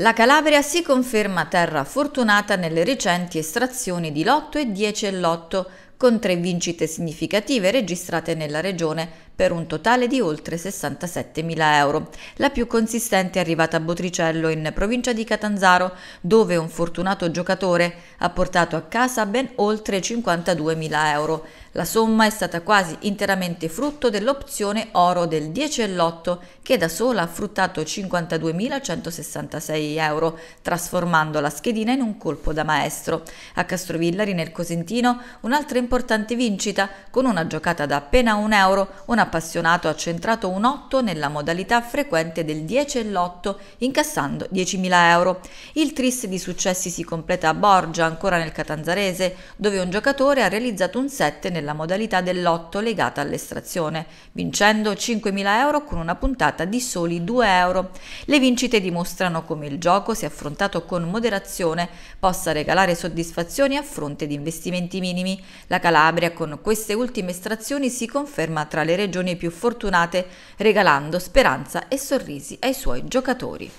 La Calabria si conferma terra fortunata nelle recenti estrazioni di Lotto e 10 e Lotto, con tre vincite significative registrate nella regione, per un totale di oltre 67.000 euro. La più consistente è arrivata a Botricello, in provincia di Catanzaro, dove un fortunato giocatore ha portato a casa ben oltre 52.000 euro. La somma è stata quasi interamente frutto dell'opzione oro del 10 e lotto, che da sola ha fruttato 52.166 euro, trasformando la schedina in un colpo da maestro. A Castrovillari nel Cosentino un'altra importante vincita con una giocata da appena un euro, una appassionato ha centrato un 8 nella modalità frequente del 10 e l'8, incassando 10.000 euro. Il tris di successi si completa a Borgia, ancora nel Catanzarese, dove un giocatore ha realizzato un 7 nella modalità dell'8 legata all'estrazione, vincendo 5.000 euro con una puntata di soli 2 euro. Le vincite dimostrano come il gioco, se affrontato con moderazione, possa regalare soddisfazioni a fronte di investimenti minimi. La Calabria con queste ultime estrazioni si conferma tra le regioni stagioni più fortunate, regalando speranza e sorrisi ai suoi giocatori.